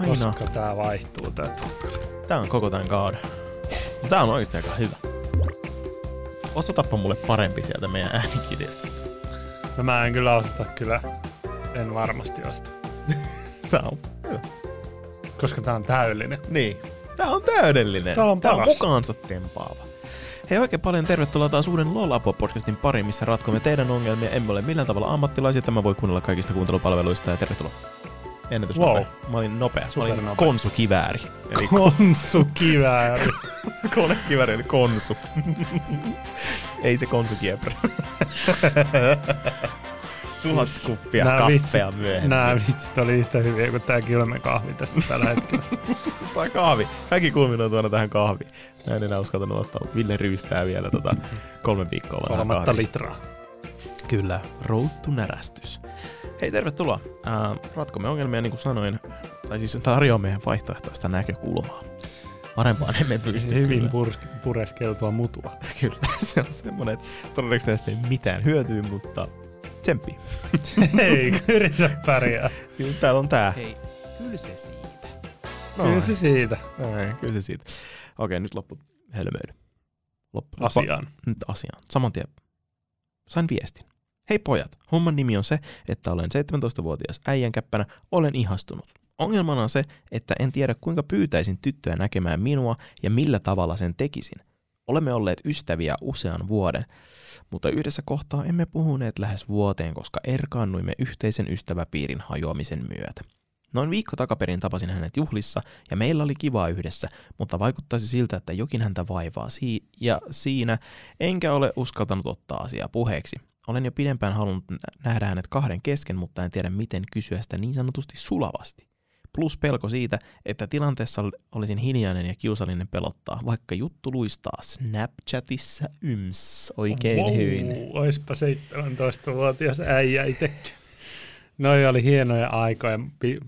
Aina. Koska tää vaihtuu tää tuppeli. Tää on koko tän kauden. Tää on oikeesti aika hyvä. Osoitapa mulle parempi sieltä meidän äänikirjastosta. No mä en kyllä osata kyllä. En varmasti osta. tää on hyvä. Koska tää on täydellinen. Niin. Tää on täydellinen. Tää on, tää on mukaansa tempaava. Hei oikein paljon tervetuloa taas uuden Lolapo-podcastin pariin, missä ratkomme teidän ongelmia. Emme ole millään tavalla ammattilaisia. Tämä voi kuunnella kaikista kuuntelupalveluista ja tervetuloa ennätys Wow. Mä olin nopea. Mä olin nopea. konsukivääri. Eli konsukivääri. Konekivääri eli konsu. Ei se konsukiepri. Tuhat kuppia nää kaffea vitsit, myöhemmin. Nää vitsit oli yhtä hyviä kuin tää kylmä kahvi tässä tällä hetkellä. tai kahvi. Kaikki kulminoi tuona tähän kahviin. Mä en enää uskaltanut ottaa, mutta Ville ryystää vielä tota kolme viikkoa Kolmatta litraa. Kyllä, routtu närästys. Hei, tervetuloa. Äh, ratkomme ongelmia, niin kuin sanoin, tai siis meidän vaihtoehtoista näkökulmaa. Parempaan emme pysty. Hyvin pureskeltua mutua. kyllä, se on semmoinen, että todennäköisesti ei mitään hyötyä, mutta tsemppi. ei, yritä pärjää. kyllä täällä on tää. Hei, kyllä se siitä. Noin. Kyllä se siitä. Noin, kyllä se siitä. Okei, nyt loppu hölmöydy. Loppu. Asiaan. Nyt asiaan. Saman tien sain viestin. Hei pojat, homman nimi on se, että olen 17-vuotias äijän käppänä, olen ihastunut. Ongelmana on se, että en tiedä kuinka pyytäisin tyttöä näkemään minua ja millä tavalla sen tekisin. Olemme olleet ystäviä usean vuoden, mutta yhdessä kohtaa emme puhuneet lähes vuoteen, koska erkaannuimme yhteisen ystäväpiirin hajoamisen myötä. Noin viikko takaperin tapasin hänet juhlissa ja meillä oli kivaa yhdessä, mutta vaikuttaisi siltä, että jokin häntä vaivaa si- ja siinä enkä ole uskaltanut ottaa asiaa puheeksi. Olen jo pidempään halunnut nähdä hänet kahden kesken, mutta en tiedä miten kysyä sitä niin sanotusti sulavasti. Plus pelko siitä, että tilanteessa olisin hiljainen ja kiusallinen pelottaa, vaikka juttu luistaa Snapchatissa yms oikein wow, hyvin. Oispa 17-vuotias äijä itsekin. Noi oli hienoja aikoja.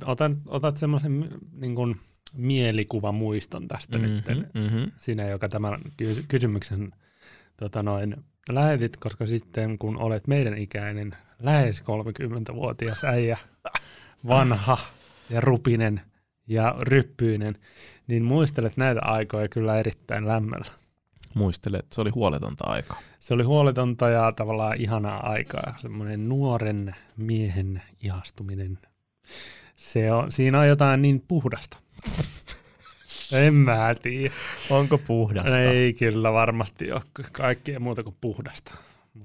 Otan, otat semmoisen niin kuin mielikuvamuiston tästä mm-hmm, nyt. Mm-hmm. Sinä, joka tämän kysymyksen tota noin, lähetit, koska sitten kun olet meidän ikäinen, lähes 30-vuotias äijä, vanha ja rupinen ja ryppyinen, niin muistelet näitä aikoja kyllä erittäin lämmöllä. Muistelet, se oli huoletonta aikaa. Se oli huoletonta ja tavallaan ihanaa aikaa, semmoinen nuoren miehen ihastuminen. Se on, siinä on jotain niin puhdasta. En mä tiedä. Onko puhdasta? Ei kyllä varmasti ole kaikkea muuta kuin puhdasta.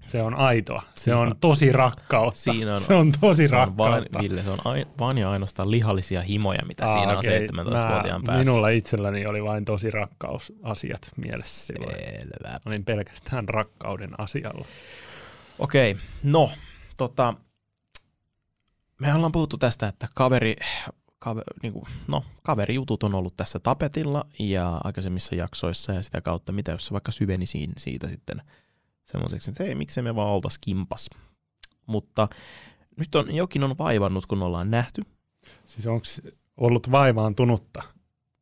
Se on aitoa. Se on tosi rakkautta. Siinä on, se on tosi se rakkautta. On vain, Ville, se on ai, vain ja ainoastaan lihallisia himoja, mitä Aa, siinä okay. on 17-vuotiaan päässä. Minulla itselläni oli vain tosi rakkausasiat mielessä. Selvä. Olin pelkästään rakkauden asialla. Okei, okay. no tota, me ollaan puhuttu tästä, että kaveri kaveri, niin kuin, no, kaverijutut on ollut tässä tapetilla ja aikaisemmissa jaksoissa ja sitä kautta, mitä jos vaikka syvenisiin siitä sitten semmoiseksi, että hei, miksei me vaan oltaisi kimpas. Mutta nyt on, jokin on vaivannut, kun ollaan nähty. Siis onko ollut vaivaantunutta?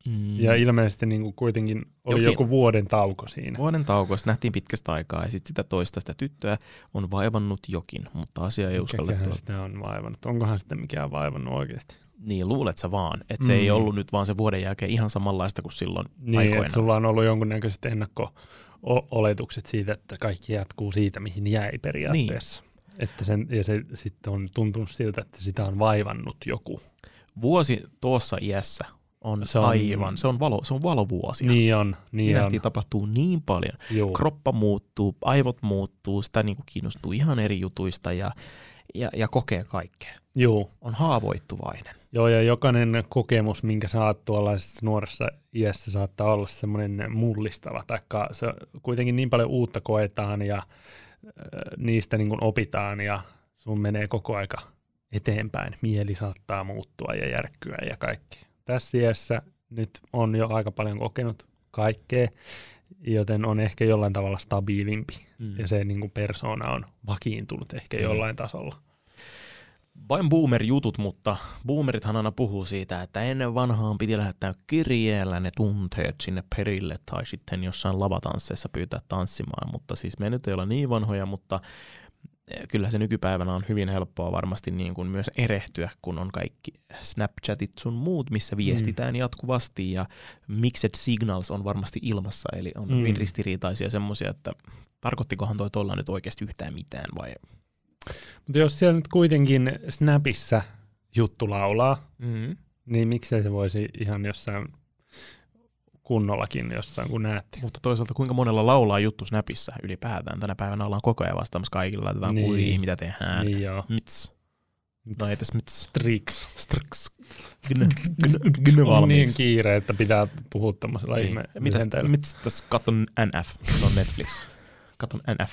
Mm. Ja ilmeisesti niin kuin kuitenkin oli Jokin. joku vuoden tauko siinä. Vuoden tauko, se nähtiin pitkästä aikaa ja sitten sitä toista sitä tyttöä on vaivannut jokin, mutta asia ei uskallettu. sitä on vaivannut? Onkohan sitä mikään vaivannut oikeasti? Niin, luulet sä vaan, että se mm. ei ollut nyt vaan se vuoden jälkeen ihan samanlaista kuin silloin Niin, että sulla on ollut jonkunnäköiset ennakko-oletukset siitä, että kaikki jatkuu siitä, mihin jäi periaatteessa. Niin. Että sen, ja se sitten on tuntunut siltä, että sitä on vaivannut joku. Vuosi tuossa iässä on, se on aivan, se on, valo, se on valovuosia. Niin on, niin on. tapahtuu niin paljon. Joo. Kroppa muuttuu, aivot muuttuu, sitä niin kuin kiinnostuu ihan eri jutuista ja, ja, ja kokee kaikkea. Juu. On haavoittuvainen. Joo, ja jokainen kokemus, minkä saat tuollaisessa nuoressa iässä, saattaa olla semmoinen mullistava, taikka se kuitenkin niin paljon uutta koetaan ja äh, niistä niin kuin opitaan ja sun menee koko aika eteenpäin. Mieli saattaa muuttua ja järkkyä ja kaikki tässä iässä nyt on jo aika paljon kokenut kaikkea, joten on ehkä jollain tavalla stabiilimpi. Mm. Ja se niin kuin persona on vakiintunut ehkä mm. jollain tasolla. Vain boomer-jutut, mutta boomerithan aina puhuu siitä, että ennen vanhaan piti lähettää kirjeellä ne tunteet sinne perille tai sitten jossain lavatansseissa pyytää tanssimaan, mutta siis me nyt ei ole niin vanhoja, mutta Eh, kyllä se nykypäivänä on hyvin helppoa varmasti niin kuin myös erehtyä, kun on kaikki Snapchatit sun muut, missä mm. viestitään mm. jatkuvasti ja mixed signals on varmasti ilmassa, eli on mm. hyvin ristiriitaisia semmoisia, että tarkoittikohan toi tuolla nyt oikeasti yhtään mitään vai? Mutta jos siellä nyt kuitenkin Snapissa juttu laulaa, mm. niin miksei se voisi ihan jossain kunnollakin jossain, kun näette. Mutta toisaalta kuinka monella laulaa juttu Snapissa ylipäätään? Tänä päivänä ollaan koko ajan vastaamassa kaikilla, että niin. kui, mitä tehdään. Niin joo. Mits. No ei tässä mits. Striks. Strix. On niin kiire, että pitää puhua tämmöisellä niin. ihme. Mitäs, mitäs tässä katon NF? on Netflix. Katon NF.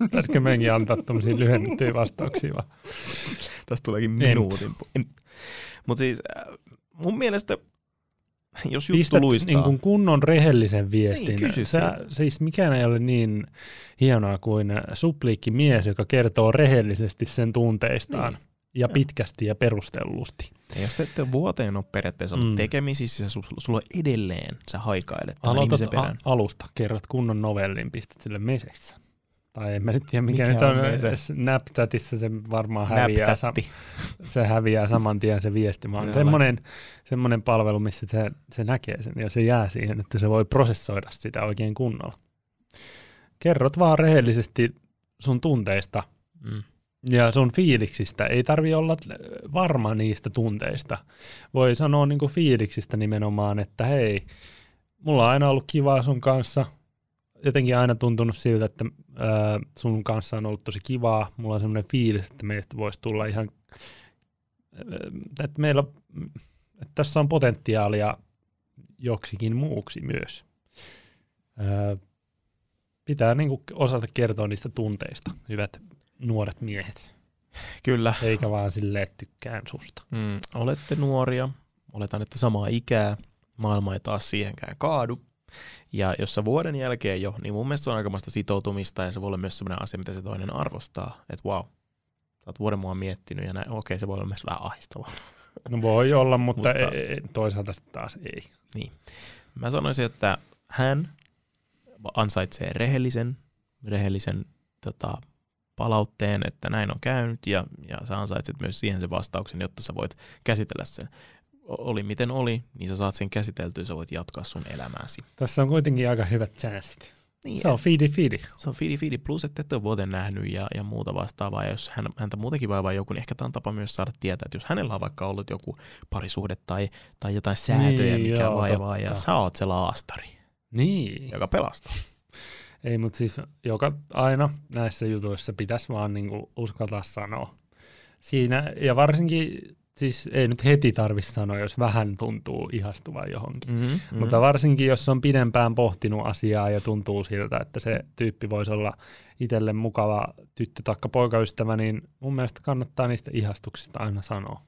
Pitäisikö meidänkin antaa tämmöisiä lyhennettyjä vastauksia vaan? Tästä tuleekin minuutin. Mutta siis äh, mun mielestä jos juttu Pistät luistaa. Niin kuin kunnon rehellisen niin, viestin. Niin, Sä, siis mikään ei ole niin hienoa kuin mies, joka kertoo rehellisesti sen tunteistaan. Niin. Ja pitkästi ja perustellusti. Ja jos te ette vuoteen ole periaatteessa ollut mm. tekemisissä, sulla edelleen, sä haikailet Aloitat alusta, kerrot kunnon novellin, pistät sille meseksi tai en mä nyt tiedä mikä, mikä nyt on, on niin se? Snapchatissa se varmaan häviää, sa- se häviää saman tien se viesti, Mä semmoinen, semmoinen palvelu, missä se, se näkee sen ja se jää siihen, että se voi prosessoida sitä oikein kunnolla. Kerrot vaan rehellisesti sun tunteista mm. ja sun fiiliksistä. Ei tarvi olla varma niistä tunteista. Voi sanoa niinku fiiliksistä nimenomaan, että hei, mulla on aina ollut kivaa sun kanssa – jotenkin aina tuntunut siltä, että äh, sun kanssa on ollut tosi kivaa. Mulla on semmoinen fiilis, että meistä voisi tulla ihan, että meillä, että tässä on potentiaalia joksikin muuksi myös. Äh, pitää niin kuin osata kertoa niistä tunteista, hyvät nuoret miehet. Kyllä. Eikä vaan silleen, että tykkään susta. Mm, olette nuoria, oletan, että samaa ikää, maailma ei taas siihenkään kaadu. Ja jos sä vuoden jälkeen jo, niin mun mielestä se on aikamoista sitoutumista ja se voi olla myös sellainen asia, mitä se toinen arvostaa. Että wow, sä oot vuoden mua miettinyt ja näin, okei, se voi olla myös vähän ahistavaa. No voi olla, mutta, mutta ei, e- e- toisaalta sitten taas ei. Niin. Mä sanoisin, että hän ansaitsee rehellisen, rehellisen tota, palautteen, että näin on käynyt ja, ja sä ansaitset myös siihen sen vastauksen, jotta sä voit käsitellä sen oli miten oli, niin sä saat sen käsiteltyä, sä voit jatkaa sun elämääsi. Tässä on kuitenkin aika hyvät chanssit. Niin, se on fiidi fiidi. Se on fiidi fiidi, plus että et ole vuoden nähnyt ja, ja muuta vastaavaa. Ja jos hän, häntä muutenkin vaivaa joku, niin ehkä tämä on tapa myös saada tietää, että jos hänellä on vaikka ollut joku parisuhde tai, tai jotain niin, säätöjä, niin, mikä joo, vaivaa, totta. ja sä oot se laastari, niin. joka pelastaa. Ei, mutta siis joka aina näissä jutuissa pitäisi vaan niinku uskaltaa sanoa. Siinä, ja varsinkin siis ei nyt heti tarvitse sanoa, jos vähän tuntuu ihastuvan johonkin. Mm-hmm, mm-hmm, Mutta varsinkin, jos on pidempään pohtinut asiaa ja tuntuu siltä, että se tyyppi voisi olla itselle mukava tyttö tai poikaystävä, niin mun mielestä kannattaa niistä ihastuksista aina sanoa.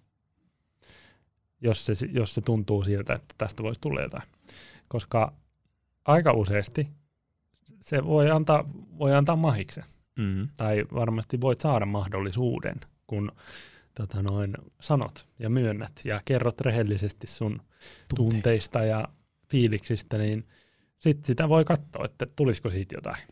Jos se, jos se tuntuu siltä, että tästä voisi tulla jotain. Koska aika useasti se voi antaa, voi antaa mahiksen. Mm-hmm. Tai varmasti voit saada mahdollisuuden, kun – tota noin, sanot ja myönnät ja kerrot rehellisesti sun tunteista, tunteista ja fiiliksistä, niin sitten sitä voi katsoa, että tulisiko siitä jotain.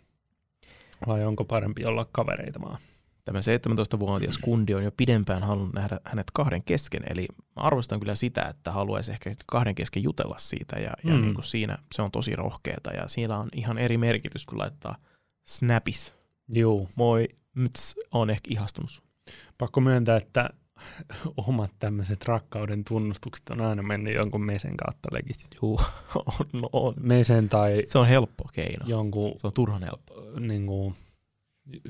Vai onko parempi olla kavereita vaan. Tämä 17-vuotias kundi on jo pidempään halunnut nähdä hänet kahden kesken, eli arvostan kyllä sitä, että haluaisi ehkä kahden kesken jutella siitä, ja, ja mm. niin kuin siinä se on tosi rohkeeta, ja siinä on ihan eri merkitys, kun laittaa snapis. Joo. Moi, mts, on ehkä ihastunut Pakko myöntää, että omat tämmöiset rakkauden tunnustukset on aina mennyt jonkun mesen kautta legit. Juu, on, no on. Mesen tai... Se on helppo keino. Jonkun, se on turhan helppo. Niin kuin,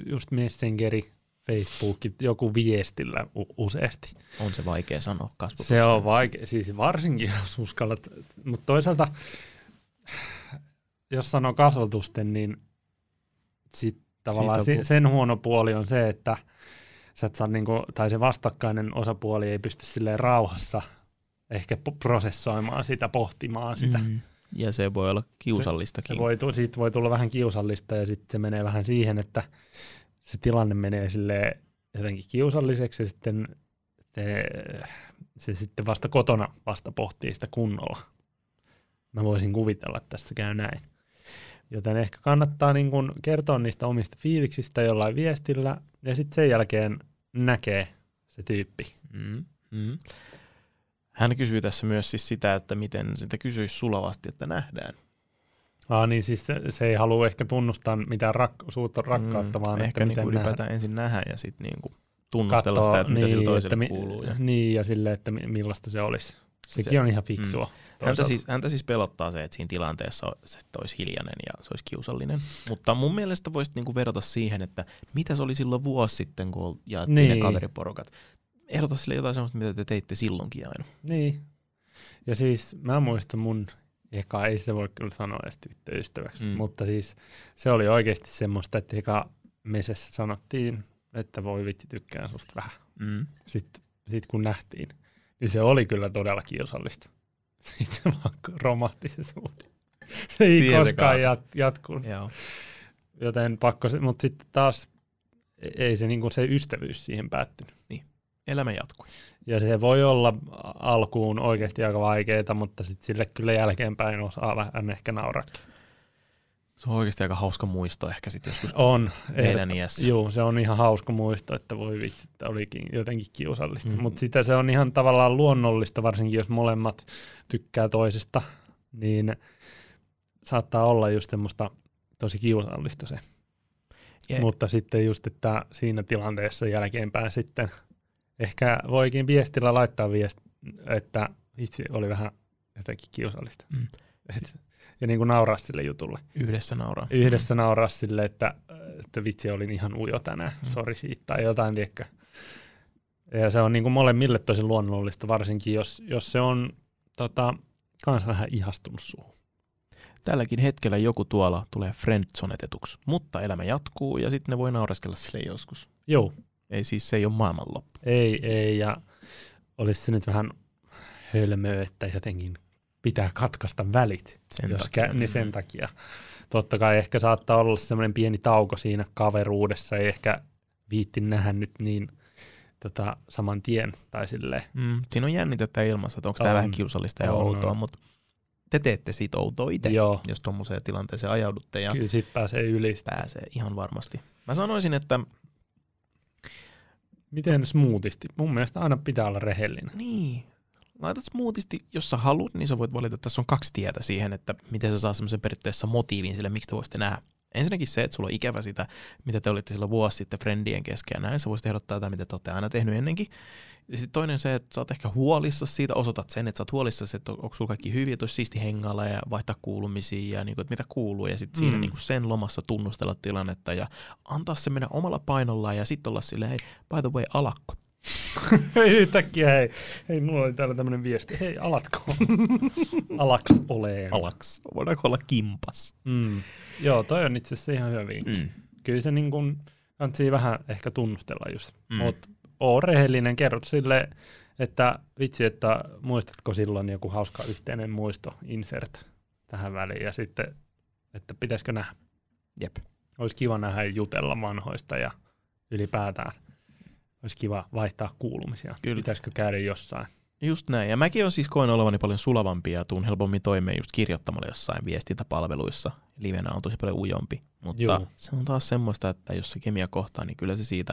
just Messengeri, Facebook, joku viestillä useasti. On se vaikea sanoa kasvatuksena. Se on vaikea, siis varsinkin jos uskallat, mutta toisaalta jos sanoo kasvatusten, niin sit tavallaan Siitä sen huono puoli on se, että – sä et saa niinku, tai se vastakkainen osapuoli ei pysty silleen rauhassa ehkä prosessoimaan sitä, pohtimaan sitä. Mm. Ja se voi olla kiusallistakin. Se, se voi, siitä voi tulla vähän kiusallista ja sitten se menee vähän siihen, että se tilanne menee sille jotenkin kiusalliseksi ja sitten se, se sitten vasta kotona vasta pohtii sitä kunnolla. Mä voisin kuvitella, että tässä käy näin. Joten ehkä kannattaa niin kun kertoa niistä omista fiiliksistä jollain viestillä ja sitten sen jälkeen näkee se tyyppi. Mm, mm. Hän kysyy tässä myös siis sitä, että miten sitä kysyisi sulavasti, että nähdään. Ah niin, siis se, se ei halua ehkä tunnustaa mitään rak- suutta rakkautta, mm, vaan ehkä että miten niin ylipäätään ensin nähdä ja sitten niin tunnustella Katsoa, sitä, että niin, mitä sillä niin, toiselle että mi- kuuluu. Ja. Niin, ja sille, että millaista se olisi. Sekin se, on ihan fiksua. Mm. Häntä, siis, häntä siis pelottaa se, että siinä tilanteessa se olisi hiljainen ja se olisi kiusallinen. Mutta mun mielestä voisit niinku verrata siihen, että mitä se oli silloin vuosi sitten, kun jaettiin niin. ne kaveriporukat. Ehdota sille jotain sellaista, mitä te teitte silloinkin aina. Niin. Ja siis mä muistan mun, eka ei sitä voi kyllä sanoa edes tyttöystäväksi, mm. mutta siis se oli oikeasti semmoista, että eka mesessä sanottiin, että voi vitsi tykkään susta vähän. Mm. Sitten sit kun nähtiin, niin se oli kyllä todella kiusallista. Sitten vaan romahti se suhde. Se ei Siihen koskaan jat, jatkunut. Joo. Joten pakko, mutta sitten taas e- ei se, niin se ystävyys siihen päättynyt. Niin, elämä jatkuu. Ja se voi olla alkuun oikeasti aika vaikeaa, mutta sitten sille kyllä jälkeenpäin osaa vähän ehkä naurakin. Se on oikeasti aika hauska muisto ehkä sitten joskus on, meidän iässä. Joo, se on ihan hauska muisto, että voi vitsi, että olikin jotenkin kiusallista. Mm. Mm-hmm. Mutta sitä se on ihan tavallaan luonnollista, varsinkin jos molemmat tykkää toisesta, niin saattaa olla just semmoista tosi kiusallista se. Yeah. Mutta sitten just, että siinä tilanteessa jälkeenpäin sitten ehkä voikin viestillä laittaa viesti, että itse oli vähän jotenkin kiusallista. Mm ja niin kuin nauraa sille jutulle. Yhdessä nauraa. Yhdessä mm. nauraa sille, että, että vitsi, olin ihan ujo tänään, mm. sori siitä, tai jotain, tiedätkö. Ja se on niin kuin molemmille tosi luonnollista, varsinkin jos, jos se on tota, kans vähän ihastunut suuhun. Tälläkin hetkellä joku tuolla tulee friendzonetetuksi, mutta elämä jatkuu ja sitten ne voi nauraskella sille joskus. Joo. Ei siis se ei ole maailmanloppu. Ei, ei ja olisi se nyt vähän hölmöä, että jotenkin pitää katkaista välit, sen jos takia. Kä- niin sen mm. takia. Totta kai ehkä saattaa olla semmoinen pieni tauko siinä kaveruudessa, ei ehkä viitti nähdä nyt niin tota, saman tien. Tai silleen. Mm, siinä on jännitettä ilmassa, että onko tämä on, vähän kiusallista ja on, outoa, on. mutta te teette siitä outoa itse, Joo. jos tuommoiseen tilanteeseen ajaudutte. Ja Kyllä sitten pääsee yli. Pääsee ihan varmasti. Mä sanoisin, että... Miten smoothisti? Mun mielestä aina pitää olla rehellinen. Niin, laitat smoothisti, jos sä haluat, niin sä voit valita, että tässä on kaksi tietä siihen, että miten sä saa semmoisen periaatteessa motiivin sille, miksi te voisitte nähdä. Ensinnäkin se, että sulla on ikävä sitä, mitä te olitte silloin vuosi sitten friendien kesken ja näin. Sä voisit ehdottaa jotain, mitä te olette aina tehnyt ennenkin. Ja sitten toinen se, että sä oot ehkä huolissa siitä, osoitat sen, että sä oot huolissa, että onko sulla kaikki hyviä, että siisti hengalla ja vaihtaa kuulumisia ja niin kuin, että mitä kuuluu. Ja sitten mm. siinä niin kuin sen lomassa tunnustella tilannetta ja antaa se mennä omalla painollaan ja sitten olla silleen, hei, by the way, alakko Yhtäkkiä hei, hei, mulla oli täällä tämmönen viesti, hei alatko? Alaks oleen. Alaks, voidaanko olla kimpas? Mm. Joo, toi on itse asiassa ihan hyvä vinkki. Mm. Kyllä se niin kun, vähän ehkä tunnustella just, mm. mut oo rehellinen, kerrot sille, että vitsi, että muistatko silloin joku hauska yhteinen muisto, insert tähän väliin ja sitten, että pitäisikö nähdä. Jep. Olisi kiva nähdä jutella vanhoista ja ylipäätään olisi kiva vaihtaa kuulumisia. Kyllä. Pitäisikö käydä jossain? Just näin. Ja mäkin on siis koen olevani paljon sulavampi ja tuun helpommin toimeen just kirjoittamalla jossain viestintäpalveluissa. Livenä on tosi paljon ujompi. Mutta Joo. se on taas semmoista, että jos se kemia kohtaa, niin kyllä se siitä,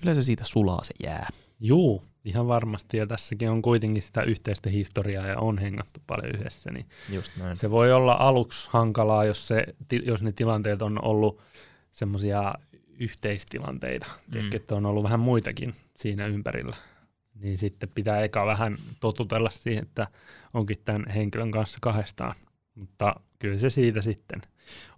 kyllä se siitä sulaa se jää. Joo, ihan varmasti. Ja tässäkin on kuitenkin sitä yhteistä historiaa ja on hengattu paljon yhdessä. Niin just näin. Se voi olla aluksi hankalaa, jos, se, jos ne tilanteet on ollut semmoisia yhteistilanteita. Mm. että on ollut vähän muitakin siinä ympärillä. Niin sitten pitää eka vähän totutella siihen, että onkin tämän henkilön kanssa kahdestaan. Mutta kyllä se siitä sitten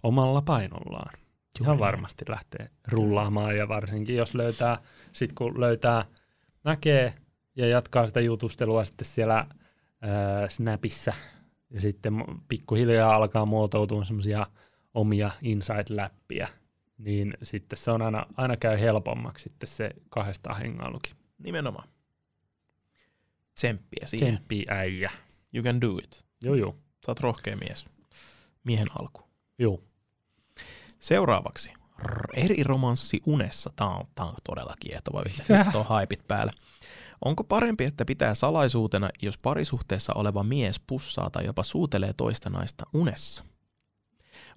omalla painollaan Juuri. ihan varmasti lähtee rullaamaan ja varsinkin jos löytää, sit kun löytää, näkee ja jatkaa sitä jutustelua sitten siellä ää, Snapissa ja sitten pikkuhiljaa alkaa muotoutua semmoisia omia insight-läppiä, niin sitten se on aina, aina käy helpommaksi sitten se kahdesta hengailukin. Nimenomaan. Tsemppiä siihen. Tsemppiä äijä. You can do it. Joo, joo. Sä oot rohkea mies. Miehen alku. Joo. Seuraavaksi. R- eri romanssi unessa. Tämä on, tää on todella kiehtova Nyt on haipit päällä. Onko parempi, että pitää salaisuutena, jos parisuhteessa oleva mies pussaa tai jopa suutelee toista naista unessa?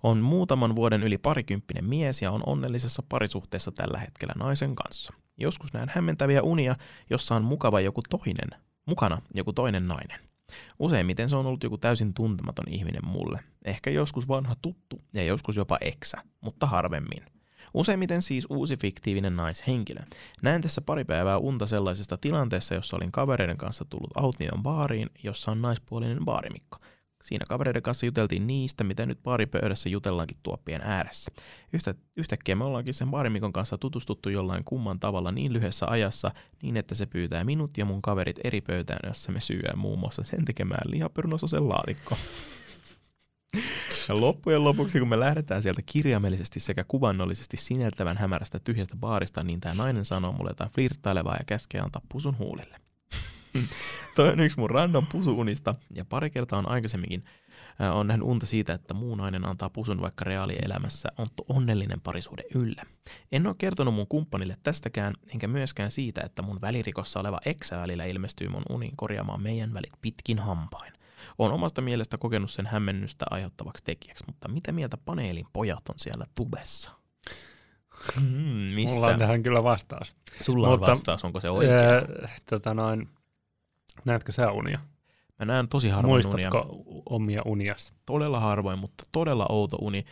on muutaman vuoden yli parikymppinen mies ja on onnellisessa parisuhteessa tällä hetkellä naisen kanssa. Joskus näen hämmentäviä unia, jossa on mukava joku toinen, mukana joku toinen nainen. Useimmiten se on ollut joku täysin tuntematon ihminen mulle. Ehkä joskus vanha tuttu ja joskus jopa eksä, mutta harvemmin. Useimmiten siis uusi fiktiivinen naishenkilö. Näen tässä pari päivää unta sellaisesta tilanteessa, jossa olin kavereiden kanssa tullut autioon baariin, jossa on naispuolinen baarimikko. Siinä kavereiden kanssa juteltiin niistä, mitä nyt baaripöydässä jutellaankin tuoppien ääressä. Yhtä, yhtäkkiä me ollaankin sen baarimikon kanssa tutustuttu jollain kumman tavalla niin lyhyessä ajassa, niin että se pyytää minut ja mun kaverit eri pöytään, jossa me syyään muun muassa sen tekemään lihapyrnososen laatikko. Ja loppujen lopuksi, kun me lähdetään sieltä kirjaimellisesti sekä kuvannollisesti sineltävän hämärästä tyhjästä baarista, niin tämä nainen sanoo mulle jotain flirttailevaa ja käskee antaa pusun huulille. Mm. Toi on yksi mun random pusuunista, ja pari kertaa on aikaisemminkin äh, on nähnyt unta siitä, että muu nainen antaa pusun, vaikka reaalielämässä on onnellinen parisuuden yllä. En ole kertonut mun kumppanille tästäkään, enkä myöskään siitä, että mun välirikossa oleva eksä välillä ilmestyy mun uniin korjaamaan meidän välit pitkin hampain. On omasta mielestä kokenut sen hämmennystä aiheuttavaksi tekijäksi, mutta mitä mieltä paneelin pojat on siellä tubessa? Hmm, missä? Mulla on tähän kyllä vastaus. Sulla on vastaus, onko se oikea? Äh, tota noin, Näetkö sä unia? Mä näen tosi harvoin Muistatko unia. omia unias? Todella harvoin, mutta todella outo uni.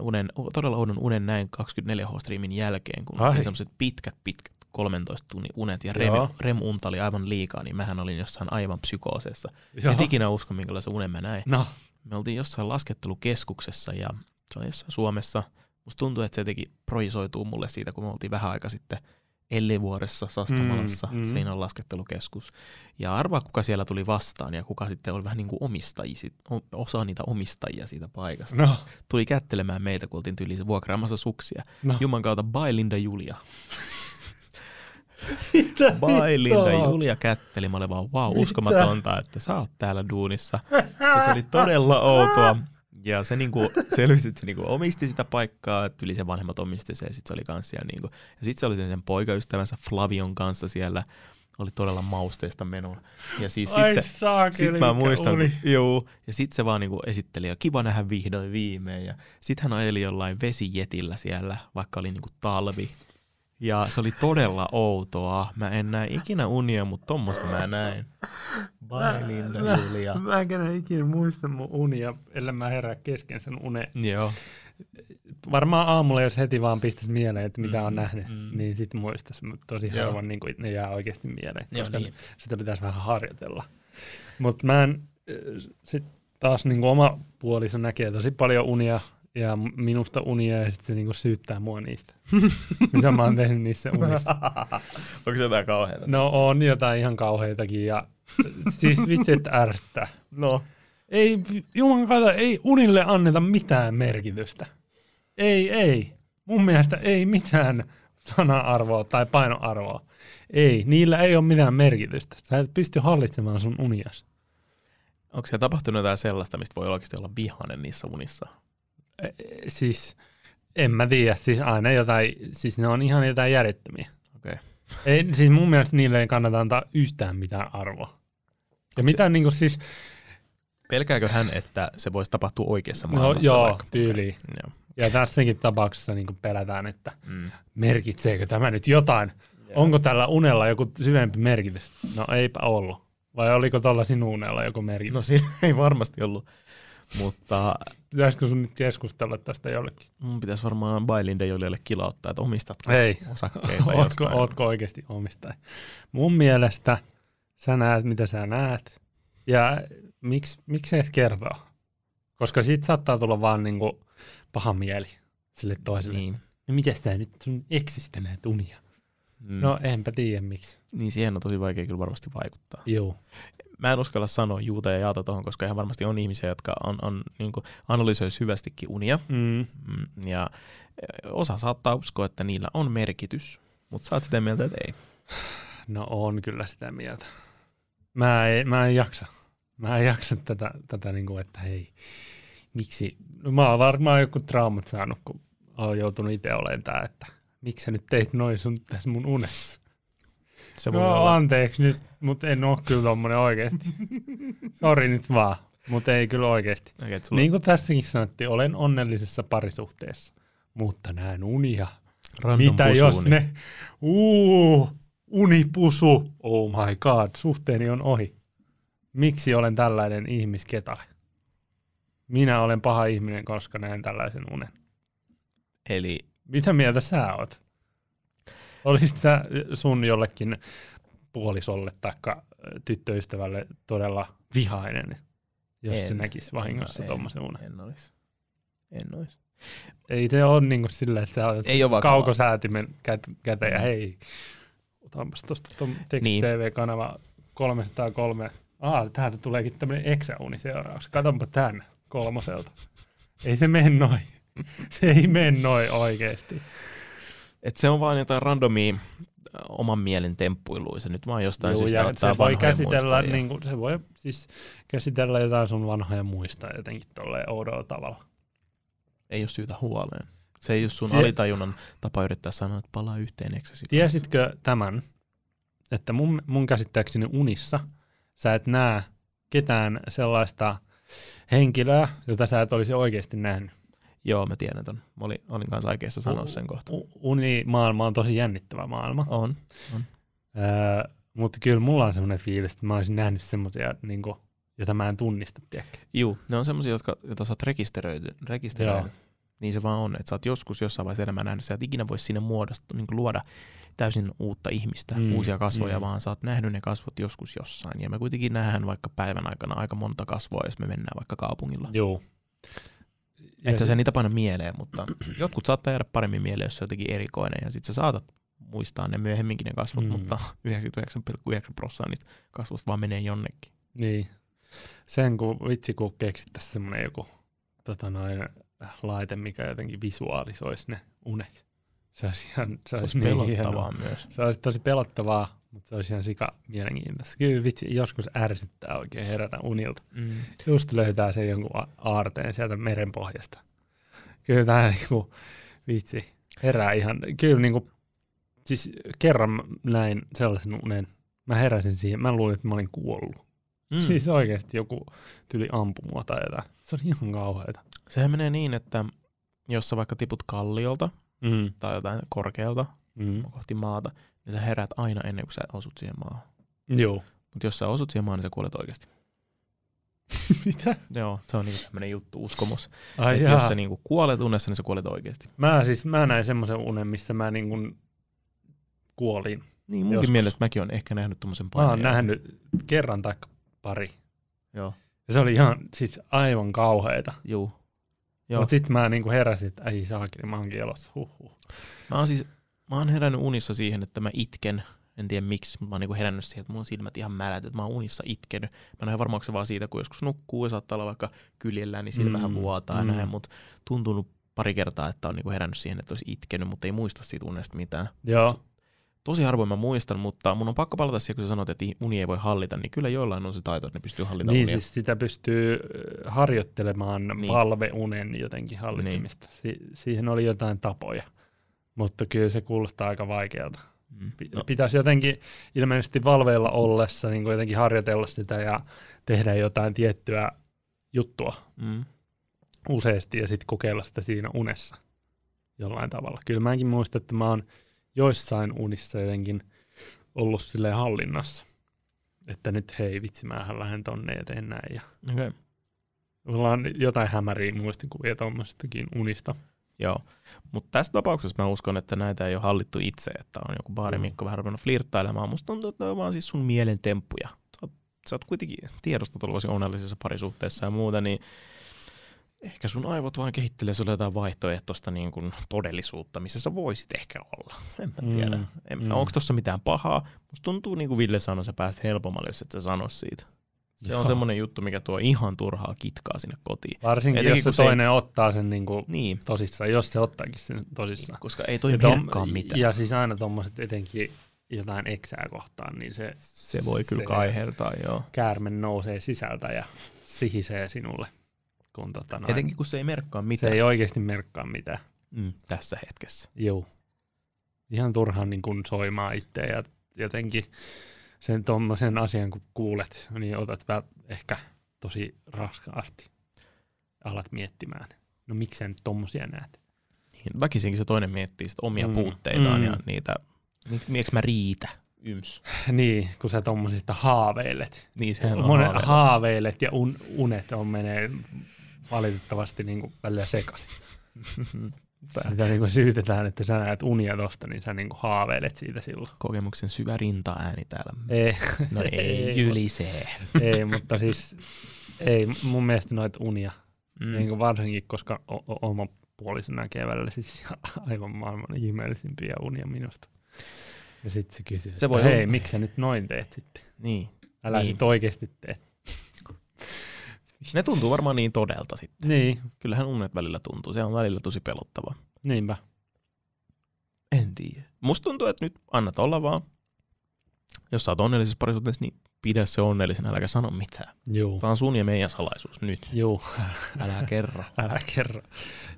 Unen, todella oudon unen näin 24H-striimin jälkeen, kun oli semmoiset pitkät, pitkät 13 tunnin unet ja rem, rem-unta oli aivan liikaa, niin mähän olin jossain aivan psykoosessa. En ikinä usko, minkälaisen unen mä näin. No. Me oltiin jossain laskettelukeskuksessa ja se oli jossain Suomessa. Musta tuntuu, että se jotenkin projisoituu mulle siitä, kun me oltiin vähän aika sitten – Ellevuoressa Sastamalassa. Mm, mm. Siinä on laskettelukeskus. Ja arvaa, kuka siellä tuli vastaan ja kuka sitten oli vähän niin kuin omistajisi, osa niitä omistajia siitä paikasta. No. Tuli kättelemään meitä, kun oltiin tyyliin vuokraamassa suksia. No. Juman kautta, bye Linda Julia. Mitä Bailinda Julia kätteli. Mä olin vaan, wow, uskomatonta, että sä oot täällä duunissa. Ja se oli todella outoa. Ja se niinku selvisi, että se niinku omisti sitä paikkaa, että yli sen vanhemmat omisti se ja sitten se oli kanssa siellä. Niinku. Ja sitten se oli sen poikaystävänsä Flavion kanssa siellä. Oli todella mausteista menoa. Ja siis sit Ai se, saakeli, sit mä muistan, juu, ja sit se vaan niinku esitteli ja kiva nähdä vihdoin viimein. Ja sit hän ajeli jollain vesijetillä siellä, vaikka oli niinku talvi. Ja se oli todella outoa. Mä en näe ikinä unia, mutta tommosta mä näin. Bye Linda mä, Julia. Mä, mä en ikinä muista mun unia, ellei mä herää kesken sen unen. Joo. Varmaan aamulla, jos heti vaan pistäisi mieleen, että mitä mm, on nähnyt, mm. niin sitten muistaisi. Mutta tosi Joo. harvoin niin ne jää oikeasti mieleen, koska Joo, niin. sitä pitäisi vähän harjoitella. Mutta mä en, eh, sit taas niin oma puoliso näkee tosi paljon unia, ja minusta unia ja sitten se niinku syyttää mua niistä, mitä mä oon tehnyt niissä unissa. Onko se jotain kauheita? No on jotain ihan kauheitakin ja siis vitsi, että ärsyttää. No. Ei, juman kautta, ei unille anneta mitään merkitystä. Ei, ei. Mun mielestä ei mitään sana-arvoa tai painoarvoa. Ei, niillä ei ole mitään merkitystä. Sä et pysty hallitsemaan sun unias. Onko se tapahtunut jotain sellaista, mistä voi oikeasti olla vihainen niissä unissa? siis en mä tiedä, siis aina jotain, siis ne on ihan jotain järjettömiä. Okei. Ei, siis mun mielestä niille ei kannata antaa yhtään mitään arvoa. Ja Onks mitä se... niinku siis... Pelkääkö hän, että se voisi tapahtua oikeassa no maailmassa? No joo, tyyliin. Joo. Ja tässäkin tapauksessa niin pelätään, että mm. merkitseekö tämä nyt jotain. Yeah. Onko tällä unella joku syvempi merkitys? No eipä ollut. Vai oliko tuolla sinun unella joku merkitys? No siinä ei varmasti ollut. Mutta... Pitäisikö sun nyt keskustella tästä jollekin? Mun pitäisi varmaan Bailinde jollekin kilauttaa, että omistatko Ei. osakkeita ootko, ootko oikeasti omistaja? Mun mielestä sä näet, mitä sä näet. Ja miksi, miksi et kertoa? Koska siitä saattaa tulla vaan niinku paha mieli sille toiselle. Niin. No miten sä nyt sun eksistä näet unia? Mm. No enpä tiedä miksi. Niin siihen on tosi vaikea kyllä varmasti vaikuttaa. Joo mä en uskalla sanoa juuta ja jaata tuohon, koska ihan varmasti on ihmisiä, jotka on, on niin analysoi syvästikin unia. Mm. mm ja osa saattaa uskoa, että niillä on merkitys, mutta sä oot sitä mieltä, että ei. No on kyllä sitä mieltä. Mä en, mä en jaksa. Mä en jaksa tätä, tätä niin kuin, että hei, miksi. No mä oon varmaan joku traumat saanut, kun oon joutunut itse olemaan tää, että miksi sä nyt teit noin sun tässä mun unessa. Se voi no olla. anteeksi nyt, mutta en ole kyllä tommonen oikeesti. Sori nyt vaan, mutta ei kyllä oikeesti. Okay, sulla... Niin kuin tässäkin sanottiin, olen onnellisessa parisuhteessa, mutta näen unia. Random Mitä pusuuni. jos ne, uu, unipusu, oh my god, suhteeni on ohi. Miksi olen tällainen ihmisketale? Minä olen paha ihminen, koska näen tällaisen unen. Eli... Mitä mieltä sä oot? Olisit sä sun jollekin puolisolle tai tyttöystävälle todella vihainen, jos en, se näkisi vahingossa tuommoisen unen? En olisi. En olisi. Ei se ole niin kuin silleen, että sä olet Ei ole kaukosäätimen käteen ja mm. hei, otanpas tuosta tuon niin. TV-kanava 303. Aa, täältä tuleekin tämmöinen eksäuni seuraavaksi. Katonpa tän kolmoselta. Ei se mene noin. Se ei mene noin oikeasti. Et se on vaan jotain randomia äh, oman mielen temppuilua, Se nyt vaan jostain Joo, syystä ja ottaa se voi käsitellä, niin kuin, se voi siis käsitellä jotain sun vanhoja muista jotenkin tolleen oudolla tavalla. Ei ole syytä huoleen. Se ei ole sun Tiet... alitajunnan tapa yrittää sanoa, että palaa yhteen eksesi. Tiesitkö tämän, että mun, mun käsittääkseni unissa sä et näe ketään sellaista henkilöä, jota sä et olisi oikeasti nähnyt? Joo, mä tiedän ton. Mä olin, olin kanssa oikeassa sanoa sen kohta. Unimaailma on tosi jännittävä maailma. On, on. Öö, mutta kyllä mulla on semmoinen fiilis, että mä olisin nähnyt semmoisia, niin joita mä en tunnista, tiedäkö? Joo, ne on semmoisia, jotka, joita sä oot rekisteröity, rekisteröinyt. Niin se vaan on, että sä oot joskus jossain vaiheessa elämää nähnyt, sä et ikinä voi sinne muodosta, niin luoda täysin uutta ihmistä, mm, uusia kasvoja, mm. vaan sä oot nähnyt ne kasvot joskus jossain. Ja me kuitenkin nähdään vaikka päivän aikana aika monta kasvoa, jos me mennään vaikka kaupungilla. Joo. Ehkä ei niitä paina mieleen, mutta jotkut saattaa jäädä paremmin mieleen, jos se on jotenkin erikoinen ja sit sä saatat muistaa ne myöhemminkin ne kasvot, mm. mutta 99,9 prosenttia niistä kasvoista vaan menee jonnekin. Niin. Sen kun vitsi, kun keksittäisiin semmoinen joku tota noin, laite, mikä jotenkin visualisoisi ne unet. Se olisi, ihan, se olisi, se olisi niin pelottavaa hienoa. myös. Se olisi tosi pelottavaa, mutta se olisi ihan sika mielenkiintoista. Kyllä vitsi, joskus ärsyttää oikein herätä unilta. Mm. Just löytää sen jonkun aarteen sieltä pohjasta. Kyllä tämä niinku, vitsi, herää ihan. Kyllä niinku, siis kerran näin sellaisen unen. Mä heräsin siihen, mä luulin, että mä olin kuollut. Mm. Siis oikeasti joku tyli ampumua tai jotain. Se on ihan kauheata. Sehän menee niin, että jos sä vaikka tiput kalliolta mm. tai jotain korkealta mm. kohti maata, niin sä heräät aina ennen kuin sä osut siihen maahan. Joo. Mutta jos sä osut siihen maahan, niin sä kuolet oikeasti. Mitä? Joo, se on niinku tämmöinen juttu, uskomus. Ai että jos sä niinku kuolet unessa, niin sä kuolet oikeasti. Mä siis, mä näin semmoisen unen, missä mä niinku kuolin. Niin, munkin mielestä mäkin on ehkä nähnyt tuommoisen painin. Mä oon nähnyt kerran tai pari. Joo. Ja se oli ihan siis aivan kauheeta. Juu. Joo. Mut sit mä niinku heräsin, että ei saakin, mä oonkin elossa. Huhhuh. Mä oon siis Mä oon herännyt unissa siihen, että mä itken. En tiedä miksi, mutta mä oon niinku herännyt siihen, että mun silmät ihan mälät, että mä oon unissa itkenyt. Mä en varmaan se vaan siitä, kun joskus nukkuu ja saattaa olla vaikka kyljellään, niin silmähän mm. vuotaa mm. näin, mutta tuntunut pari kertaa, että on niinku herännyt siihen, että olisi itkenyt, mutta ei muista siitä unesta mitään. Joo. tosi harvoin mä muistan, mutta mun on pakko palata siihen, kun sä sanoit, että uni ei voi hallita, niin kyllä joillain on se taito, että ne pystyy hallitsemaan. Niin unia. siis sitä pystyy harjoittelemaan niin. palveunen jotenkin hallitsemista. Niin. Si- siihen oli jotain tapoja mutta kyllä se kuulostaa aika vaikealta. Mm. No. Pitäisi jotenkin ilmeisesti valveilla ollessa niin jotenkin harjoitella sitä ja tehdä jotain tiettyä juttua mm. useasti ja sitten kokeilla sitä siinä unessa jollain tavalla. Kyllä mäkin muistan, että mä oon joissain unissa jotenkin ollut silleen hallinnassa, että nyt hei vitsi, mä lähden tonne ja teen näin. Ja okay. Ollaan jotain hämäriä muistikuvia tuommoisestakin unista. Joo. Mutta tässä tapauksessa mä uskon, että näitä ei ole hallittu itse, että on joku baarimikko mm. vähän ruvennut flirttailemaan. Musta tuntuu, että ne on vaan siis sun mielen temppuja. Sä sä oot kuitenkin tiedostat tuollaisen onnellisessa parisuhteessa ja muuta, niin ehkä sun aivot vaan kehittelee sulle jotain vaihtoehtoista niin kuin todellisuutta, missä sä voisit ehkä olla. En mä tiedä. Mm. En, mm. Onko tuossa mitään pahaa? Musta tuntuu, niin kuin Ville sanoi, sä pääset helpommalle, jos et sä sano siitä. Se Joo. on semmoinen juttu, mikä tuo ihan turhaa kitkaa sinne kotiin. Varsinkin, Etenkin, jos se toinen se... ottaa sen niin kuin niin. tosissaan, jos se ottaakin sen tosissaan. Niin, koska ei toi merkkaa mitään. Ja siis aina tuommoiset etenkin jotain eksää kohtaan, niin se... Se voi kyllä se kaihertaa, joo. Käärme nousee sisältä ja sihisee sinulle. Kun tota noin, Etenkin kun se ei merkkaa mitään. Se ei oikeasti merkkaa mitään. Mm, tässä hetkessä. Joo. Ihan turhaan niin kun soimaa itseä ja jotenkin sen tuommoisen asian, kun kuulet, niin otat ehkä tosi raskaasti. Alat miettimään, no miksen tuommoisia näet. Niin, väkisinkin se toinen miettii sit omia mm. puutteitaan mm. ja niitä, mik, miksi mä riitä, yms. niin, kun sä tuommoisista haaveilet. Niin, sehän on Monen haaveilet. haaveilet ja un, unet on menee valitettavasti niinku välillä sekaisin. Sitä niin syytetään, että sä näet unia tosta, niin sä niin haaveilet siitä silloin. Kokemuksen syvä rinta-ääni täällä. Ei. No ei, ei ylisee. Ei, mutta siis ei mun mielestä noita unia. Mm. Niin varsinkin, koska o- oma puoliso näkee välillä siis aivan maailman ihmeellisimpiä unia minusta. Ja sit se kysyy, se voi hei, miksi sä nyt noin teet sitten? Niin. Älä niin. sit oikeasti tee ne tuntuu varmaan niin todelta sitten. Niin. Kyllähän unet välillä tuntuu. Se on välillä tosi pelottava. Niinpä. En tiedä. Musta tuntuu, että nyt annat olla vaan. Jos sä oot onnellisessa parisuhteessa, niin pidä se onnellisena, äläkä sano mitään. Joo. Tämä on sun ja meidän salaisuus nyt. Joo. Älä kerro. Älä kerro.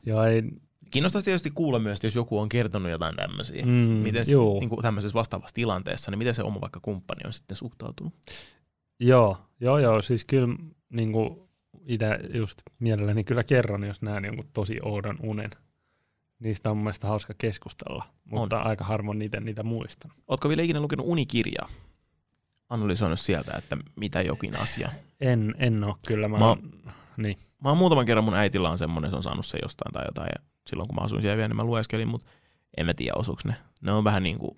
Joo, ei... Kiinnostaisi tietysti kuulla myös, jos joku on kertonut jotain tämmöisiä. Mm, miten se, niin kuin tämmöisessä vastaavassa tilanteessa, niin miten se oma vaikka kumppani on sitten suhtautunut? Joo, joo, joo. Siis kyllä niin kuin itse just mielelläni kyllä kerran, jos näen jonkun tosi oudon unen. Niistä on mun mielestä hauska keskustella, mutta on. aika harvoin niitä, niitä muistan. Oletko vielä ikinä lukenut unikirjaa? Analysoinut sieltä, että mitä jokin asia. En, en ole kyllä. Mä, mä, oon, niin. mä oon muutaman kerran mun äitillä on semmoinen, se on saanut se jostain tai jotain. Ja silloin kun mä asuin siellä vielä, niin mä lueskelin, mutta en mä tiedä osuuks ne. Ne on vähän niin kuin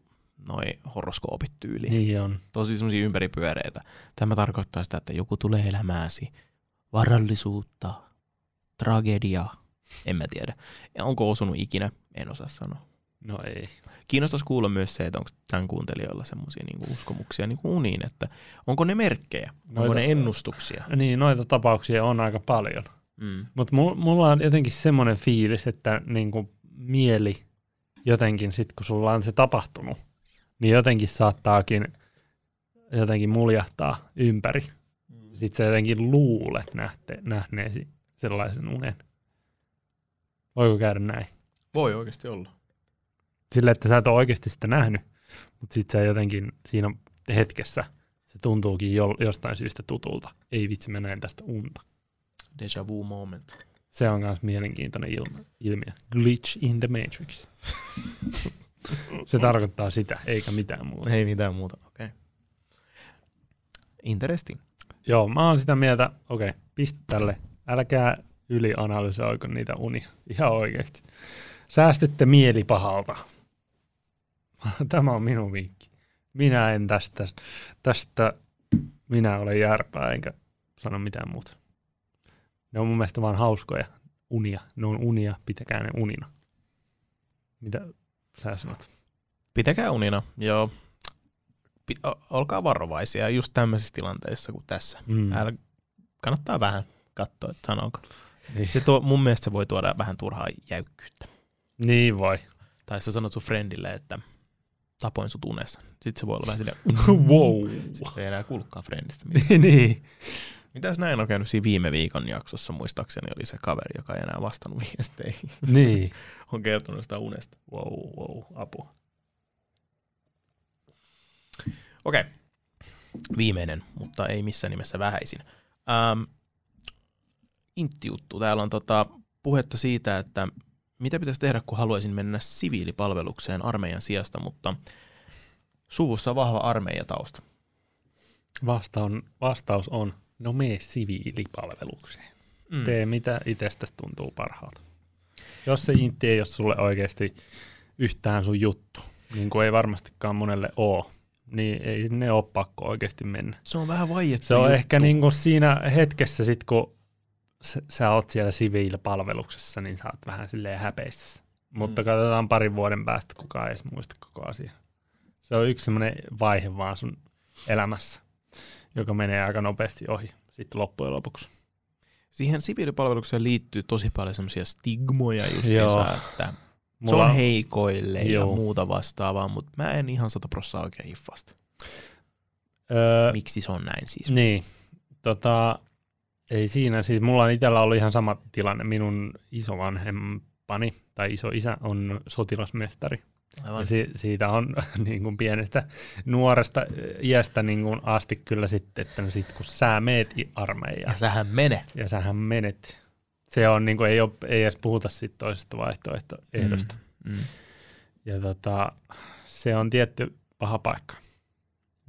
noi horoskoopit tyyli. Niin on. Tosi semmoisia ympäripyöreitä. Tämä tarkoittaa sitä, että joku tulee elämääsi varallisuutta, tragediaa. En mä tiedä. Onko osunut ikinä? En osaa sanoa. No ei. Kiinnostaisi kuulla myös se, että onko tämän kuuntelijoilla semmoisia niinku uskomuksia niinku uniin, että onko ne merkkejä, noita, onko ne ennustuksia. Niin, noita tapauksia on aika paljon. Mm. Mutta mulla on jotenkin semmoinen fiilis, että niinku mieli jotenkin sit kun sulla on se tapahtunut, niin jotenkin saattaakin jotenkin muljahtaa ympäri sit sä jotenkin luulet nähte, nähneesi sellaisen unen. Voiko käydä näin? Voi oikeasti olla. Sillä, että sä et ole oikeasti sitä nähnyt, mutta sit sä jotenkin siinä hetkessä se tuntuukin jo, jostain syystä tutulta. Ei vitsi, mä näen tästä unta. Deja vu moment. Se on myös mielenkiintoinen ilma, ilmiö. Glitch in the matrix. se tarkoittaa sitä, eikä mitään muuta. Ei mitään muuta, okei. Okay. Interesting. Joo, mä oon sitä mieltä, okei, okay, pistä tälle. Älkää ylianalysoiko niitä unia. Ihan oikeasti. Säästätte mieli pahalta. Tämä on minun vinkki. Minä en tästä, tästä minä olen järpää, enkä sano mitään muuta. Ne on mun mielestä vaan hauskoja unia. Ne on unia, pitäkää ne unina. Mitä sä sanot? Pitäkää unina, joo olkaa varovaisia just tämmöisissä tilanteissa kuin tässä. Mm. Älä, kannattaa vähän katsoa, että sanooko. Niin. Se tuo, mun mielestä se voi tuoda vähän turhaa jäykkyyttä. Niin vai? Tai sä sanot sun friendille, että tapoin sut unessa. Sitten se voi olla vähän silleen, mm. wow. Sitten ei enää kuulukaan friendistä mitään. niin. Mitäs näin on käynyt siinä viime viikon jaksossa, muistaakseni oli se kaveri, joka ei enää vastannut viesteihin. Niin. on kertonut sitä unesta. Wow, wow, apua. Okei. Okay. Viimeinen, mutta ei missään nimessä vähäisin. Ähm, Intti-juttu. Täällä on tota puhetta siitä, että mitä pitäisi tehdä, kun haluaisin mennä siviilipalvelukseen armeijan sijasta, mutta suvussa on vahva armeijatausta. Vasta on, vastaus on, no mene siviilipalvelukseen. Mm. Tee mitä itsestäsi tuntuu parhaalta. Jos se intti ei ole sulle oikeasti yhtään sun juttu, niin kuin ei varmastikaan monelle ole, niin ei ne ole pakko oikeasti mennä. Se on vähän vaiettu Se on juttu. ehkä niin kuin siinä hetkessä, sit kun sä, oot siellä siviilipalveluksessa, niin sä oot vähän silleen häpeissä. Mutta hmm. katsotaan parin vuoden päästä, kukaan ei edes muista koko asiaa. Se on yksi semmoinen vaihe vaan sun elämässä, joka menee aika nopeasti ohi sitten loppujen lopuksi. Siihen siviilipalvelukseen liittyy tosi paljon semmoisia stigmoja justiinsa, että Mulla... Se on heikoille Joo. ja muuta vastaavaa, mutta mä en ihan sata prossaa oikein hiffasta. Öö, Miksi se on näin siis? Niin, tota, ei siinä siis. Mulla on itsellä ollut ihan sama tilanne. Minun isovanhempani tai iso isä on sotilasmestari. Aivan. Ja si- siitä on niin kuin pienestä nuoresta iästä niin kuin asti kyllä sitten, että no sit kun sä meet armeijaan. Ja sähän menet. Ja sähän menet se on, niin kuin, ei, ole, ei edes puhuta sit toisesta vaihtoehdosta. Mm, mm. Ja tota, se on tietty paha paikka,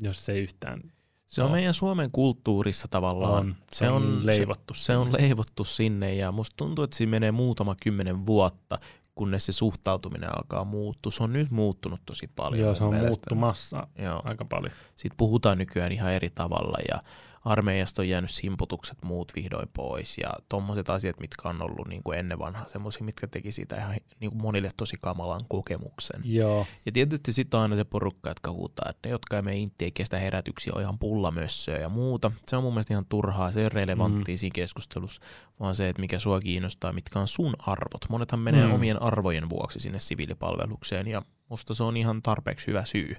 jos se yhtään se on meidän Suomen kulttuurissa tavallaan. On. Se, se on, leivottu. Se, se on leivottu sinne ja musta tuntuu, että siinä menee muutama kymmenen vuotta, kunnes se suhtautuminen alkaa muuttua. Se on nyt muuttunut tosi paljon. Joo, se on mielestä. muuttumassa Joo. aika paljon. Siitä puhutaan nykyään ihan eri tavalla ja armeijasta on jäänyt simputukset muut vihdoin pois ja tommoset asiat, mitkä on ollut niin kuin ennen vanhaa, semmoisia, mitkä teki siitä ihan niin kuin monille tosi kamalan kokemuksen. Joo. Ja tietysti sitten on aina se porukka, jotka huutaa, että ne, jotka ei mene intti, ei kestä herätyksiä, on ihan pullamössöä ja muuta. Se on mun mielestä ihan turhaa, se ei ole relevanttia mm. siinä keskustelussa, vaan se, että mikä sua kiinnostaa, mitkä on sun arvot. Monethan menee mm. omien arvojen vuoksi sinne siviilipalvelukseen ja Musta se on ihan tarpeeksi hyvä syy.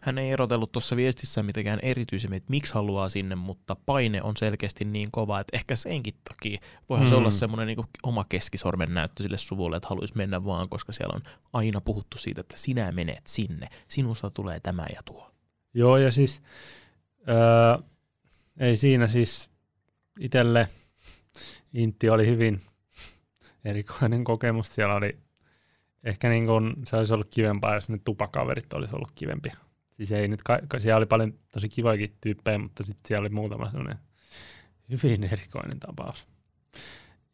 Hän ei erotellut tuossa viestissä mitenkään erityisemmin, että miksi haluaa sinne, mutta paine on selkeästi niin kova, että ehkä senkin takia voihan mm. se olla semmoinen niin oma keskisormen näyttö sille suvulle, että haluaisi mennä vaan, koska siellä on aina puhuttu siitä, että sinä menet sinne, sinusta tulee tämä ja tuo. Joo, ja siis ää, öö, ei siinä siis itselle Intti oli hyvin erikoinen kokemus. Siellä oli Ehkä niin kun se olisi ollut kivempaa, jos ne tupakaverit olisi ollut kivempiä. Siis ei nyt, ka- siellä oli paljon tosi kivoikin tyyppejä, mutta sitten siellä oli muutama sellainen hyvin erikoinen tapaus.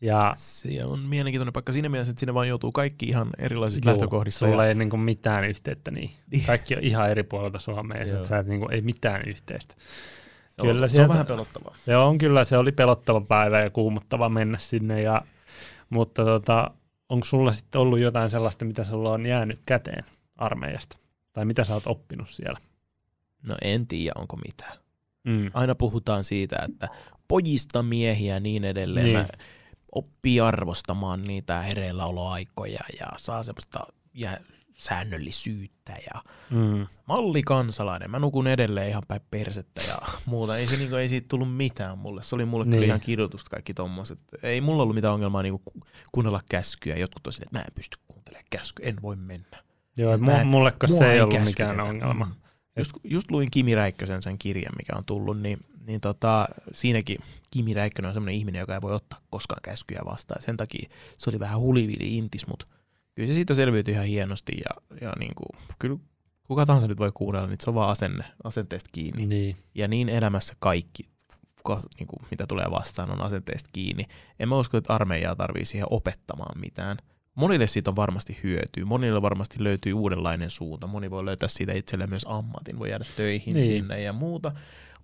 Ja se on mielenkiintoinen paikka siinä mielessä, että siinä vaan joutuu kaikki ihan erilaisista joo, lähtökohdista. Sulla ja... ei niin mitään yhteyttä niin. Kaikki on ihan eri puolilta Suomea, ja sä et niin kuin, ei mitään yhteistä. Se, kyllä on, sieltä, se on vähän pelottavaa. Se on kyllä, se oli pelottava päivä ja kuumottava mennä sinne, ja, mutta tota, onko sulla sitten ollut jotain sellaista, mitä sulla on jäänyt käteen armeijasta? Tai mitä sä oot oppinut siellä? No en tiedä, onko mitään. Mm. Aina puhutaan siitä, että pojista miehiä ja niin edelleen. Niin. oppii arvostamaan niitä hereilläoloaikoja ja saa semmoista säännöllisyyttä ja mm. mallikansalainen. Mä nukun edelleen ihan päin persettä ja muuta. Ei, se, kuin, niinku, ei siitä tullut mitään mulle. Se oli mulle niin. kyllä ihan kirjoitusta kaikki tommoset. Ei mulla ollut mitään ongelmaa kuin niinku kuunnella käskyä. Jotkut on että mä en pysty kuuntelemaan käskyä, en voi mennä. Joo, mä mulle, mulle se ei ollut mikään mm. ongelma. Mm. Just, just luin Kimi Räikkösen sen kirjan, mikä on tullut, niin, niin tota, siinäkin Kimi Räikkönen on semmoinen ihminen, joka ei voi ottaa koskaan käskyjä vastaan. Sen takia se oli vähän hulivili intis, mutta kyllä se siitä selviytyi ihan hienosti ja, ja niin kuin, kyllä kuka tahansa nyt voi kuunnella, niin se on vaan asenne, asenteesta kiinni. Niin. Ja niin elämässä kaikki, kuka, niin kuin, mitä tulee vastaan, on asenteesta kiinni. En mä usko, että armeijaa tarvii siihen opettamaan mitään. Monille siitä on varmasti hyötyä, monille varmasti löytyy uudenlainen suunta, moni voi löytää siitä itselleen myös ammatin, voi jäädä töihin niin. sinne ja muuta.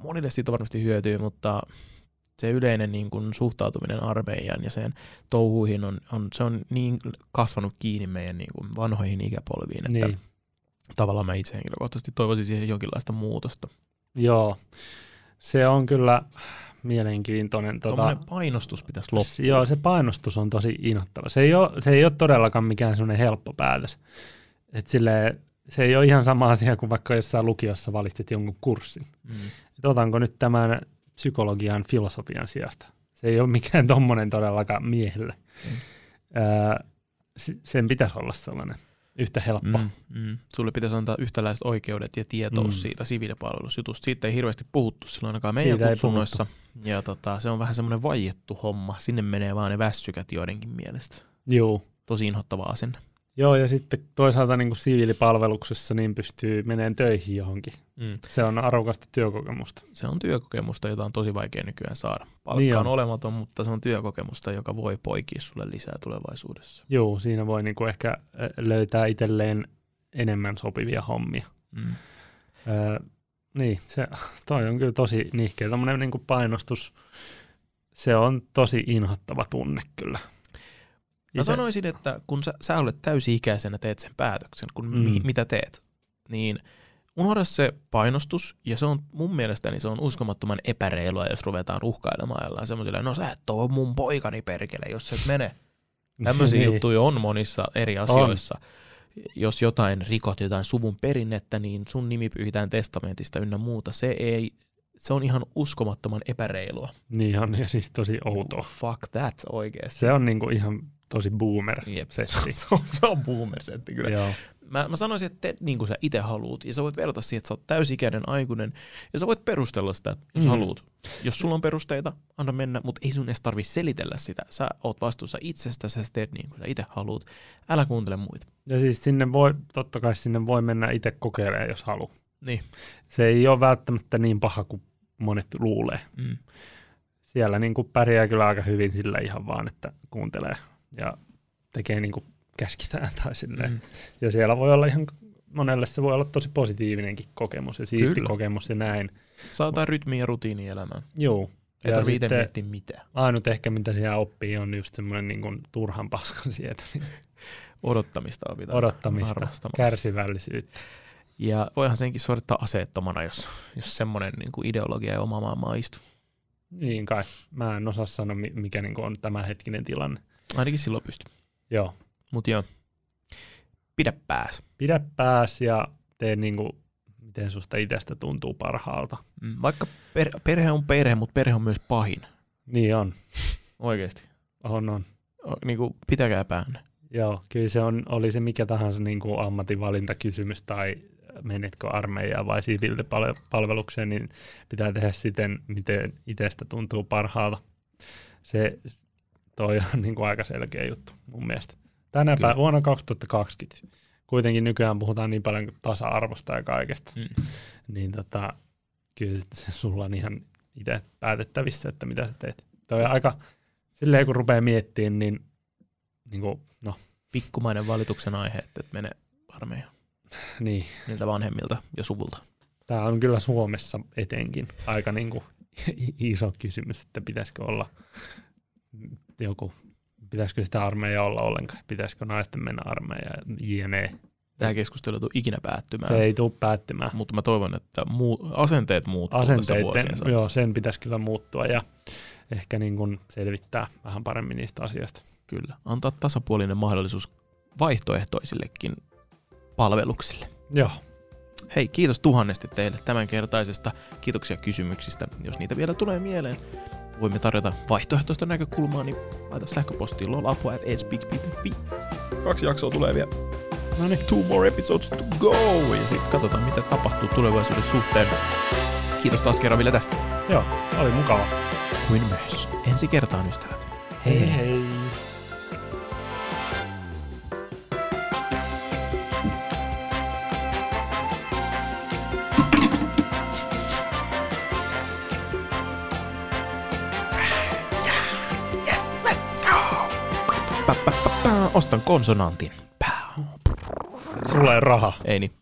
Monille siitä on varmasti hyötyä, mutta se yleinen niin kuin suhtautuminen armeijaan ja sen touhuihin on, on, se on niin kasvanut kiinni meidän niin kuin vanhoihin ikäpolviin, että niin. tavallaan mä itse henkilökohtaisesti toivoisin siihen jonkinlaista muutosta. Joo, se on kyllä mielenkiintoinen. Tuota, painostus pitäisi loppua. Joo, se painostus on tosi innoittava. Se ei ole, se ei ole todellakaan mikään sellainen helppo päätös. Et silleen, se ei ole ihan sama asia kuin vaikka jossain lukiossa valitsit jonkun kurssin. Mm. Et otanko nyt tämän psykologian filosofian sijasta. Se ei ole mikään tommonen todellakaan miehelle. Mm. Öö, sen pitäisi olla sellainen yhtä helppo. Mm, mm. Sulle pitäisi antaa yhtäläiset oikeudet ja tietous mm. siitä siviilipalvelusjutusta. Siitä ei hirveästi puhuttu silloin ainakaan meidän siitä kutsunnoissa. Ja tota, se on vähän semmoinen vaiettu homma. Sinne menee vaan ne vässykät joidenkin mielestä. Joo. Tosi inhottava asenne. Joo, ja sitten toisaalta niin kuin siviilipalveluksessa niin pystyy meneen töihin johonkin. Mm. Se on arvokasta työkokemusta. Se on työkokemusta, jota on tosi vaikea nykyään saada. Palkka niin on. on olematon, mutta se on työkokemusta, joka voi poikia sulle lisää tulevaisuudessa. Joo, siinä voi niin kuin ehkä löytää itselleen enemmän sopivia hommia. Mm. Öö, niin, se, toi on kyllä tosi nihkeä. Tuommoinen niin painostus, se on tosi inhottava tunne kyllä. Mä se... sanoisin, että kun sä, sä olet täysi-ikäisenä, teet sen päätöksen, kun mm. mi, mitä teet, niin unohda se painostus, ja se on mun mielestäni se on uskomattoman epäreilua, jos ruvetaan uhkailemaan jollain semmoisella, no sä et ole mun poikani perkele, jos et mene. Niin. Tämmöisiä niin. juttuja on monissa eri asioissa. On. Jos jotain rikot, jotain suvun perinnettä, niin sun nimi pyhitään testamentista ynnä muuta. Se ei, se on ihan uskomattoman epäreilua. Niin on, ja siis tosi outoa. Fuck that oikeesti. Se on niinku ihan Tosi boomer-setti. se on se on boomer-setti kyllä. Joo. Mä, mä sanoisin, että teet niin kuin sä itse haluut, ja sä voit verrata siihen, että sä oot täysikäinen aikuinen, ja sä voit perustella sitä, jos mm. haluat. Jos sulla on perusteita, anna mennä, mutta ei sun edes tarvi selitellä sitä. Sä oot vastuussa itsestä, sä teet niin kuin sä itse haluat. Älä kuuntele muita. Ja siis sinne voi, totta kai sinne voi mennä itse kokeilemaan, jos haluu. Niin. Se ei ole välttämättä niin paha kuin monet luulee. Mm. Siellä niin kuin pärjää kyllä aika hyvin sillä ihan vaan, että kuuntelee ja tekee niin kuin käskitään tai silleen. Mm. Ja siellä voi olla ihan, monelle se voi olla tosi positiivinenkin kokemus ja siisti Kyllä. kokemus ja näin. Saa jotain rytmiä ja elämään. Joo. Ei tarvitse itse miettiä mitään. Ainut ehkä mitä siellä oppii on just semmoinen niin kuin turhan paskan sietäminen. Odottamista pitää Odottamista, kärsivällisyyttä. Ja voihan senkin suorittaa aseettomana, jos, jos semmoinen niin kuin ideologia ja oma maailma istuu. Niin kai. Mä en osaa sanoa, mikä niin kuin on tämänhetkinen tilanne. Ainakin silloin pystyy. Joo. Mutta joo, pidä pääs. Pidä pääs ja tee niin kuin, miten susta itsestä tuntuu parhaalta. Mm, vaikka per, perhe on perhe, mutta perhe on myös pahin. Niin on. Oikeasti. On, on. O, niin kuin, pitäkää päänne. Joo, kyllä se on, oli se mikä tahansa niin kuin ammatinvalintakysymys tai menetkö armeijaan vai siviilipalvelukseen, niin pitää tehdä siten, miten itsestä tuntuu parhaalta. Se, toi on niin kuin aika selkeä juttu mun mielestä. Tänä päivänä vuonna 2020 kuitenkin nykyään puhutaan niin paljon tasa-arvosta ja kaikesta, mm. niin tota, kyllä sulla on ihan itse päätettävissä, että mitä sä teet. Toi on aika, silleen kun rupeaa miettimään, niin, niin kuin, no. Pikkumainen valituksen aihe, että et mene armeijaan. Niin. Niiltä vanhemmilta ja suvulta. Tämä on kyllä Suomessa etenkin aika niin kuin iso kysymys, että pitäisikö olla joku, pitäisikö sitä armeija olla ollenkaan, pitäisikö naisten mennä armeijaan, jne. Tämä keskustelu ei tule ikinä päättymään. Se ei tule päättymään. Mutta mä toivon, että muu, asenteet muuttuvat. asenteet, tässä Joo, sen pitäisi kyllä muuttua ja ehkä niin kuin selvittää vähän paremmin niistä asioista. Kyllä, antaa tasapuolinen mahdollisuus vaihtoehtoisillekin palveluksille. Joo. Hei, kiitos tuhannesti teille tämänkertaisesta. Kiitoksia kysymyksistä, jos niitä vielä tulee mieleen voimme tarjota vaihtoehtoista näkökulmaa, niin laita sähköpostiin lolapua.hspeaks.fi. Kaksi jaksoa tulee vielä. No niin, two more episodes to go! Ja sitten katsotaan, mitä tapahtuu tulevaisuuden suhteen. Kiitos taas kerran vielä tästä. Joo, oli mukava. Kuin myös. Ensi kertaan, ystävät. Hei hei! hei. ostan konsonantin. Sulla ei raha. Ei niin.